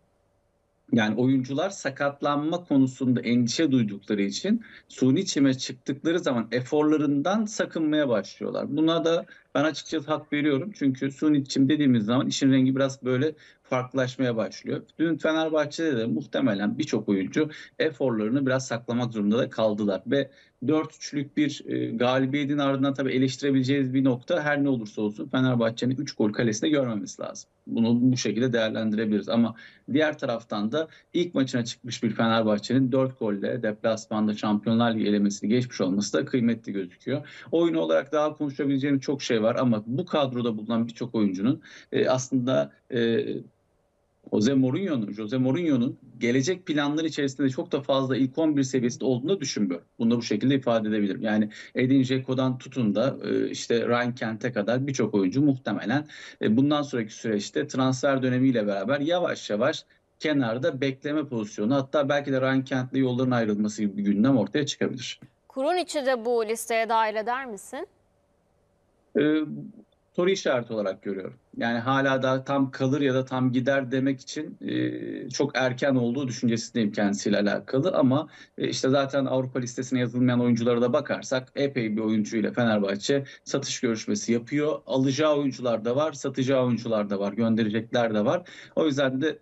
Speaker 3: yani oyuncular sakatlanma konusunda endişe duydukları için suni çime çıktıkları zaman eforlarından sakınmaya başlıyorlar. Buna da ben açıkçası hak veriyorum. Çünkü suni çim dediğimiz zaman işin rengi biraz böyle farklılaşmaya başlıyor. Dün Fenerbahçe'de de muhtemelen birçok oyuncu eforlarını biraz saklamak zorunda da kaldılar ve 4-3'lük bir e, galibiyetin ardından tabii eleştirebileceğiz bir nokta her ne olursa olsun Fenerbahçe'nin 3 gol kalesine görmemesi lazım. Bunu bu şekilde değerlendirebiliriz ama diğer taraftan da ilk maçına çıkmış bir Fenerbahçe'nin 4 golle deplasmanda Şampiyonlar Ligi elemesini geçmiş olması da kıymetli gözüküyor. Oyun olarak daha konuşabileceğimiz çok şey var ama bu kadroda bulunan birçok oyuncunun e, aslında e, Jose Mourinho'nun Jose Mourinho'nun gelecek planları içerisinde çok da fazla ilk 11 seviyesinde olduğunu düşünmüyorum. Bunu da bu şekilde ifade edebilirim. Yani Edin Dzeko'dan tutun da e, işte Ryan Kent'e kadar birçok oyuncu muhtemelen e, bundan sonraki süreçte transfer dönemiyle beraber yavaş yavaş kenarda bekleme pozisyonu hatta belki de Ryan Kent'le yolların ayrılması gibi bir gündem ortaya çıkabilir.
Speaker 1: Kurun içi de bu listeye dahil eder misin?
Speaker 3: Ee, soru işareti olarak görüyorum. Yani hala da tam kalır ya da tam gider demek için e, çok erken olduğu düşüncesindeyim kendisiyle alakalı ama e, işte zaten Avrupa listesine yazılmayan oyunculara da bakarsak epey bir oyuncuyla Fenerbahçe satış görüşmesi yapıyor. Alacağı oyuncular da var, satacağı oyuncular da var, gönderecekler de var. O yüzden de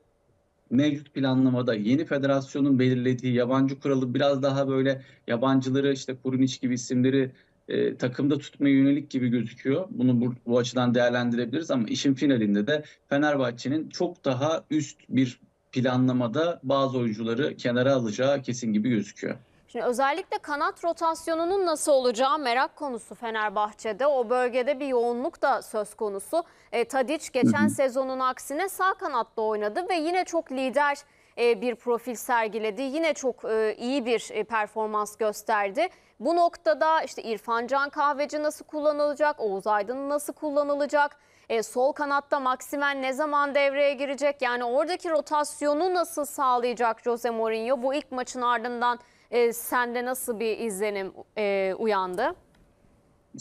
Speaker 3: mevcut planlamada yeni federasyonun belirlediği yabancı kuralı biraz daha böyle yabancıları işte Kurunic gibi isimleri e, takımda tutmaya yönelik gibi gözüküyor. Bunu bu, bu açıdan değerlendirebiliriz ama işin finalinde de Fenerbahçe'nin çok daha üst bir planlamada bazı oyuncuları kenara alacağı kesin gibi gözüküyor.
Speaker 1: Şimdi özellikle kanat rotasyonunun nasıl olacağı merak konusu Fenerbahçe'de. O bölgede bir yoğunluk da söz konusu. E, Tadic geçen sezonun aksine sağ kanatta oynadı ve yine çok lider e, bir profil sergiledi. Yine çok e, iyi bir e, performans gösterdi. Bu noktada işte İrfan Can Kahveci nasıl kullanılacak, Oğuz Aydın nasıl kullanılacak, sol kanatta maksimen ne zaman devreye girecek? Yani oradaki rotasyonu nasıl sağlayacak Jose Mourinho? Bu ilk maçın ardından sende nasıl bir izlenim uyandı?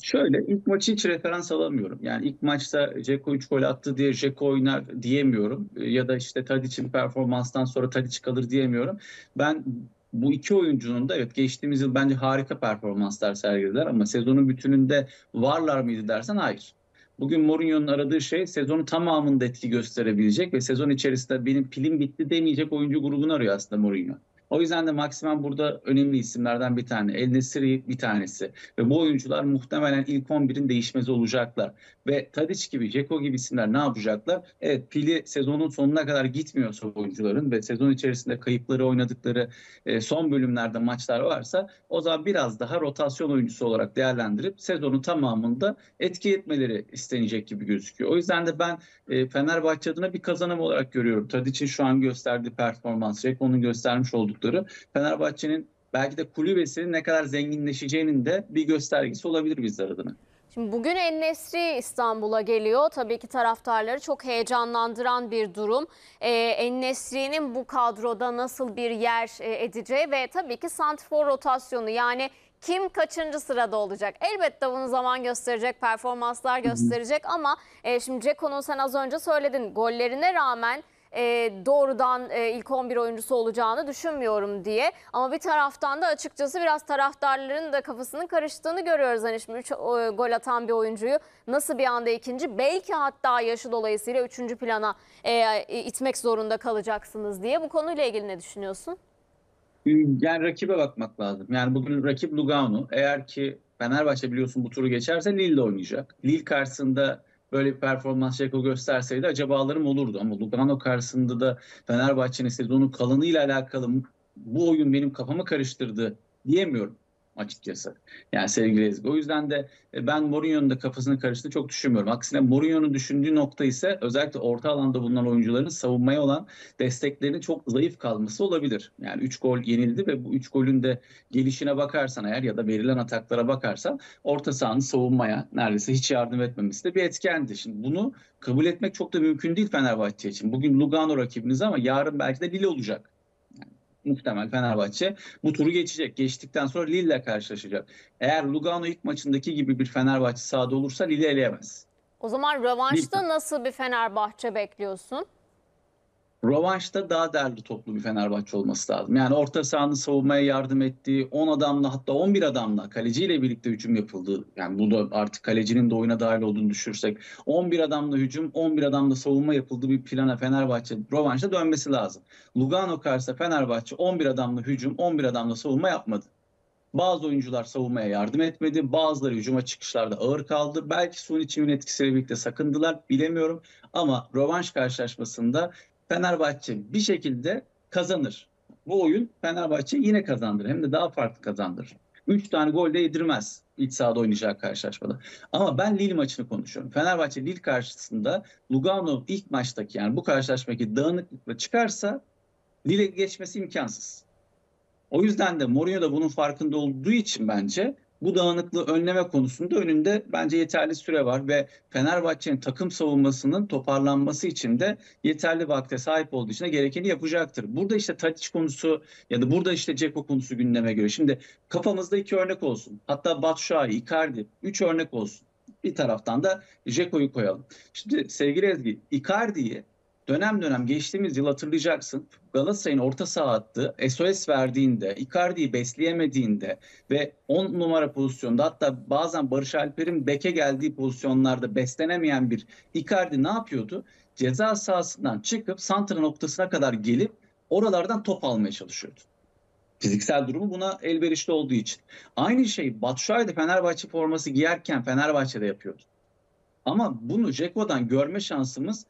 Speaker 3: Şöyle ilk maçı hiç referans alamıyorum. Yani ilk maçta Ceko 3 gol attı diye Ceko oynar diyemiyorum. E, ya da işte Tadic'in performanstan sonra Tadic kalır diyemiyorum. Ben bu iki oyuncunun da evet geçtiğimiz yıl bence harika performanslar sergilediler ama sezonun bütününde varlar mıydı dersen hayır. Bugün Mourinho'nun aradığı şey sezonun tamamında etki gösterebilecek ve sezon içerisinde benim pilim bitti demeyecek oyuncu grubunu arıyor aslında Mourinho. O yüzden de Maximen burada önemli isimlerden bir tane. El Nesiri bir tanesi. Ve bu oyuncular muhtemelen ilk 11'in değişmez olacaklar. Ve Tadic gibi, Ceko gibi isimler ne yapacaklar? Evet pili sezonun sonuna kadar gitmiyorsa oyuncuların ve sezon içerisinde kayıpları oynadıkları e, son bölümlerde maçlar varsa o zaman biraz daha rotasyon oyuncusu olarak değerlendirip sezonun tamamında etki etmeleri istenecek gibi gözüküyor. O yüzden de ben e, Fenerbahçe adına bir kazanım olarak görüyorum. Tadic'in şu an gösterdiği performans, Ceko'nun göstermiş olduğu oldukları Fenerbahçe'nin belki de kulübesinin ne kadar zenginleşeceğinin de bir göstergesi olabilir bizler adına.
Speaker 1: Şimdi bugün Ennesri İstanbul'a geliyor. Tabii ki taraftarları çok heyecanlandıran bir durum. Ee, Ennesri'nin bu kadroda nasıl bir yer e, edeceği ve tabii ki santifor rotasyonu yani kim kaçıncı sırada olacak? Elbette bunu zaman gösterecek, performanslar gösterecek ama e, şimdi Ceko'nun sen az önce söyledin gollerine rağmen e, doğrudan e, ilk 11 oyuncusu olacağını düşünmüyorum diye. Ama bir taraftan da açıkçası biraz taraftarların da kafasının karıştığını görüyoruz. Hani şimdi 3 e, gol atan bir oyuncuyu nasıl bir anda ikinci belki hatta yaşı dolayısıyla 3. plana e, itmek zorunda kalacaksınız diye. Bu konuyla ilgili ne düşünüyorsun?
Speaker 3: Yani rakibe bakmak lazım. Yani bugün rakip Lugano. Eğer ki Fenerbahçe biliyorsun bu turu geçerse Lille'de oynayacak. Lille karşısında böyle bir performans Ceko gösterseydi acabalarım olurdu. Ama Lugano karşısında da Fenerbahçe'nin sezonun kalanıyla alakalı bu oyun benim kafamı karıştırdı diyemiyorum açıkçası. Yani sevgili Ezgi. O yüzden de e, ben Mourinho'nun da kafasını karıştı çok düşünmüyorum. Aksine Mourinho'nun düşündüğü nokta ise özellikle orta alanda bulunan oyuncuların savunmaya olan desteklerinin çok zayıf kalması olabilir. Yani 3 gol yenildi ve bu 3 golün de gelişine bakarsan eğer ya da verilen ataklara bakarsan orta sahanın savunmaya neredeyse hiç yardım etmemesi de bir etkendi. Şimdi bunu kabul etmek çok da mümkün değil Fenerbahçe için. Bugün Lugano rakibiniz ama yarın belki de Lille olacak muhtemel Fenerbahçe bu turu geçecek. Geçtikten sonra Lille karşılaşacak. Eğer Lugano ilk maçındaki gibi bir Fenerbahçe sahada olursa Lille eleyemez.
Speaker 1: O zaman rövanşta Lille. nasıl bir Fenerbahçe bekliyorsun?
Speaker 3: Rovanşta daha değerli toplu bir Fenerbahçe olması lazım. Yani orta sahanın savunmaya yardım ettiği 10 adamla hatta 11 adamla kaleciyle birlikte hücum yapıldı. Yani bu da artık kalecinin de oyuna dahil olduğunu düşürsek 11 adamla hücum 11 adamla savunma yapıldığı bir plana Fenerbahçe Rovanşta dönmesi lazım. Lugano karşısında Fenerbahçe 11 adamla hücum 11 adamla savunma yapmadı. Bazı oyuncular savunmaya yardım etmedi. Bazıları hücuma çıkışlarda ağır kaldı. Belki suni çimin etkisiyle birlikte sakındılar bilemiyorum. Ama rövanş karşılaşmasında Fenerbahçe bir şekilde kazanır. Bu oyun Fenerbahçe yine kazandır. Hem de daha farklı kazandır. Üç tane gol de yedirmez iç sahada oynayacağı karşılaşmada. Ama ben Lille maçını konuşuyorum. Fenerbahçe Lille karşısında Lugano ilk maçtaki yani bu karşılaşmadaki dağınıklıkla çıkarsa Lille geçmesi imkansız. O yüzden de Mourinho da bunun farkında olduğu için bence bu dağınıklığı önleme konusunda önünde bence yeterli süre var ve Fenerbahçe'nin takım savunmasının toparlanması için de yeterli vakte sahip olduğu için de gerekeni yapacaktır. Burada işte Tadiç konusu ya da burada işte Ceko konusu gündeme göre. Şimdi kafamızda iki örnek olsun. Hatta Batshuayi, Icardi üç örnek olsun. Bir taraftan da Ceko'yu koyalım. Şimdi sevgili Ezgi, Icardi'yi dönem dönem geçtiğimiz yıl hatırlayacaksın Galatasaray'ın orta saha hattı SOS verdiğinde, Icardi'yi besleyemediğinde ve 10 numara pozisyonda hatta bazen Barış Alper'in beke geldiği pozisyonlarda beslenemeyen bir Icardi ne yapıyordu? Ceza sahasından çıkıp santra noktasına kadar gelip oralardan top almaya çalışıyordu. Fiziksel durumu buna elverişli olduğu için. Aynı şey Batshuayi de Fenerbahçe forması giyerken Fenerbahçe'de yapıyordu. Ama bunu Ceko'dan görme şansımız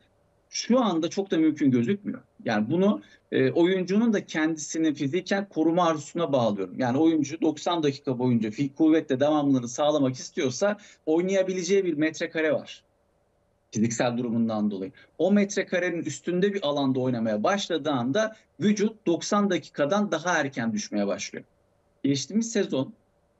Speaker 3: şu anda çok da mümkün gözükmüyor. Yani bunu e, oyuncunun da kendisini fiziken koruma arzusuna bağlıyorum. Yani oyuncu 90 dakika boyunca kuvvetle devamlılığını sağlamak istiyorsa oynayabileceği bir metrekare var fiziksel durumundan dolayı. O metrekarenin üstünde bir alanda oynamaya başladığı anda vücut 90 dakikadan daha erken düşmeye başlıyor. Geçtiğimiz sezon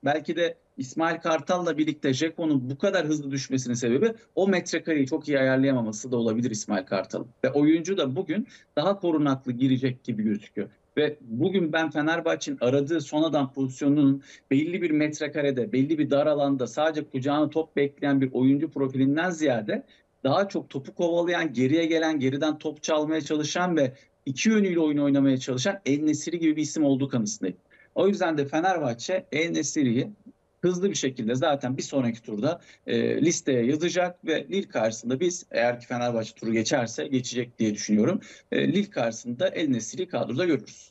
Speaker 3: belki de İsmail Kartal'la birlikte Jeko'nun bu kadar hızlı düşmesinin sebebi o metrekareyi çok iyi ayarlayamaması da olabilir İsmail Kartal'ın. Ve oyuncu da bugün daha korunaklı girecek gibi gözüküyor. Ve bugün ben Fenerbahçe'nin aradığı son adam pozisyonunun belli bir metrekarede, belli bir dar alanda sadece kucağını top bekleyen bir oyuncu profilinden ziyade daha çok topu kovalayan, geriye gelen, geriden top çalmaya çalışan ve iki yönüyle oyun oynamaya çalışan El Nesiri gibi bir isim olduğu kanısındayım. O yüzden de Fenerbahçe El Nesiri'yi hızlı bir şekilde zaten bir sonraki turda e, listeye yazacak ve Lille karşısında biz eğer ki Fenerbahçe turu geçerse geçecek diye düşünüyorum. E, Lille karşısında eline Nesiri kadroda görürüz.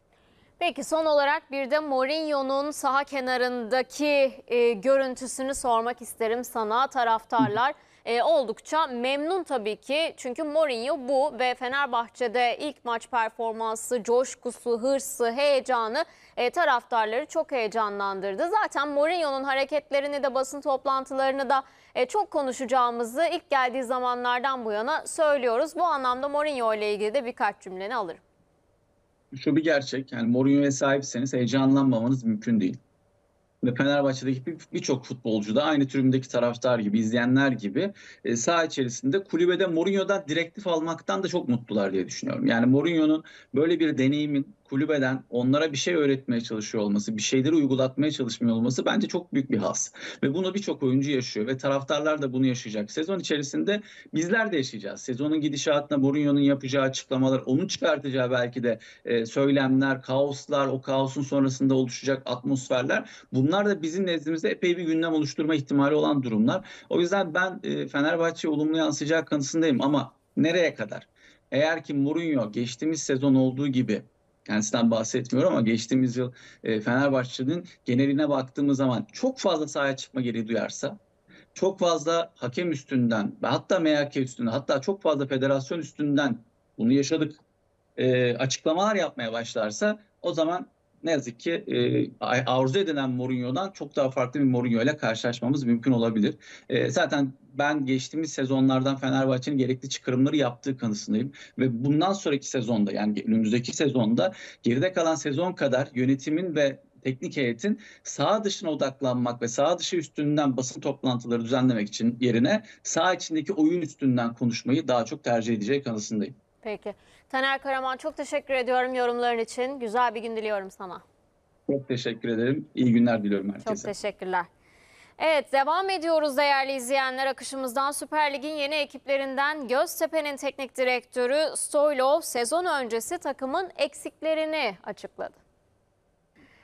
Speaker 1: Peki son olarak bir de Mourinho'nun saha kenarındaki e, görüntüsünü sormak isterim sana taraftarlar. Hı e, oldukça memnun tabii ki. Çünkü Mourinho bu ve Fenerbahçe'de ilk maç performansı, coşkusu, hırsı, heyecanı e, taraftarları çok heyecanlandırdı. Zaten Mourinho'nun hareketlerini de basın toplantılarını da e, çok konuşacağımızı ilk geldiği zamanlardan bu yana söylüyoruz. Bu anlamda Mourinho ile ilgili de birkaç cümleni alırım.
Speaker 3: Şu bir gerçek yani Mourinho'ya sahipseniz heyecanlanmamanız mümkün değil ve Fenerbahçe'deki birçok bir futbolcu da aynı türündeki taraftar gibi, izleyenler gibi e, saha içerisinde kulübede Mourinho'dan direktif almaktan da çok mutlular diye düşünüyorum. Yani Mourinho'nun böyle bir deneyimin kulübeden onlara bir şey öğretmeye çalışıyor olması, bir şeyleri uygulatmaya çalışmıyor olması bence çok büyük bir has. Ve bunu birçok oyuncu yaşıyor ve taraftarlar da bunu yaşayacak. Sezon içerisinde bizler de yaşayacağız. Sezonun gidişatına Mourinho'nun yapacağı açıklamalar, onun çıkartacağı belki de e, söylemler, kaoslar, o kaosun sonrasında oluşacak atmosferler. Bunlar da bizim nezdimizde epey bir gündem oluşturma ihtimali olan durumlar. O yüzden ben e, Fenerbahçe'ye olumlu yansıyacağı kanısındayım ama nereye kadar? Eğer ki Mourinho geçtiğimiz sezon olduğu gibi kendisinden bahsetmiyorum ama geçtiğimiz yıl e, Fenerbahçe'nin geneline baktığımız zaman çok fazla sahaya çıkma gereği duyarsa çok fazla hakem üstünden ve hatta MHK üstünden hatta çok fazla federasyon üstünden bunu yaşadık e, açıklamalar yapmaya başlarsa o zaman ne yazık ki e, arzu edilen Mourinho'dan çok daha farklı bir Mourinho ile karşılaşmamız mümkün olabilir. E, zaten ben geçtiğimiz sezonlardan Fenerbahçe'nin gerekli çıkarımları yaptığı kanısındayım. Ve bundan sonraki sezonda yani önümüzdeki sezonda geride kalan sezon kadar yönetimin ve teknik heyetin sağ dışına odaklanmak ve sağ dışı üstünden basın toplantıları düzenlemek için yerine sağ içindeki oyun üstünden konuşmayı daha çok tercih edeceği kanısındayım.
Speaker 1: Peki. Taner Karaman çok teşekkür ediyorum yorumların için. Güzel bir gün diliyorum sana.
Speaker 3: Çok teşekkür ederim. İyi
Speaker 1: günler diliyorum herkese. Çok teşekkürler. Evet devam ediyoruz değerli izleyenler. Akışımızdan Süper Lig'in yeni ekiplerinden Göztepe'nin teknik direktörü Stoylov sezon öncesi takımın eksiklerini açıkladı.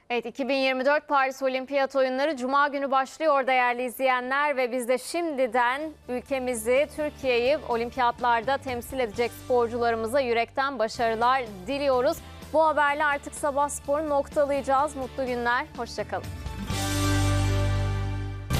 Speaker 1: Evet 2024 Paris Olimpiyat Oyunları Cuma günü başlıyor değerli izleyenler ve biz de şimdiden ülkemizi, Türkiye'yi olimpiyatlarda temsil edecek sporcularımıza yürekten başarılar diliyoruz. Bu haberle artık Sabah Spor'u noktalayacağız. Mutlu günler, hoşçakalın.